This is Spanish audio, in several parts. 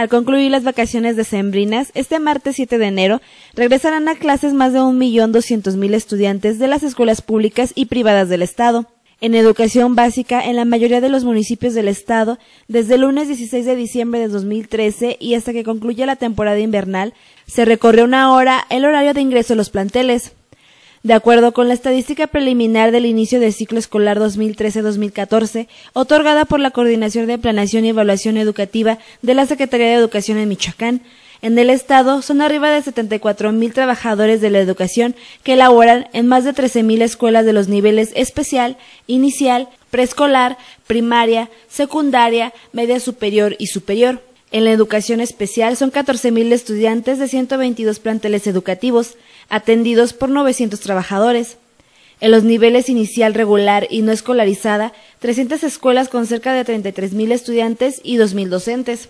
Al concluir las vacaciones decembrinas, este martes 7 de enero regresarán a clases más de 1.200.000 estudiantes de las escuelas públicas y privadas del Estado. En educación básica, en la mayoría de los municipios del Estado, desde el lunes 16 de diciembre de 2013 y hasta que concluya la temporada invernal, se recorre una hora el horario de ingreso a los planteles. De acuerdo con la estadística preliminar del inicio del ciclo escolar 2013-2014, otorgada por la Coordinación de Planación y Evaluación Educativa de la Secretaría de Educación en Michoacán, en el Estado son arriba de 74 mil trabajadores de la educación que laboran en más de trece mil escuelas de los niveles especial, inicial, preescolar, primaria, secundaria, media superior y superior. En la educación especial son 14.000 estudiantes de 122 planteles educativos, atendidos por 900 trabajadores. En los niveles inicial regular y no escolarizada, 300 escuelas con cerca de 33.000 estudiantes y 2.000 docentes.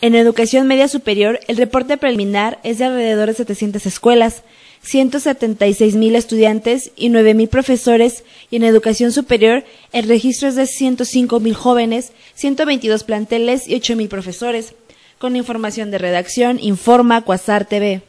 En educación media superior, el reporte preliminar es de alrededor de 700 escuelas, 176 mil estudiantes y 9 mil profesores, y en educación superior, el registro es de 105 mil jóvenes, 122 planteles y 8 mil profesores. Con información de redacción, informa Cuasar TV.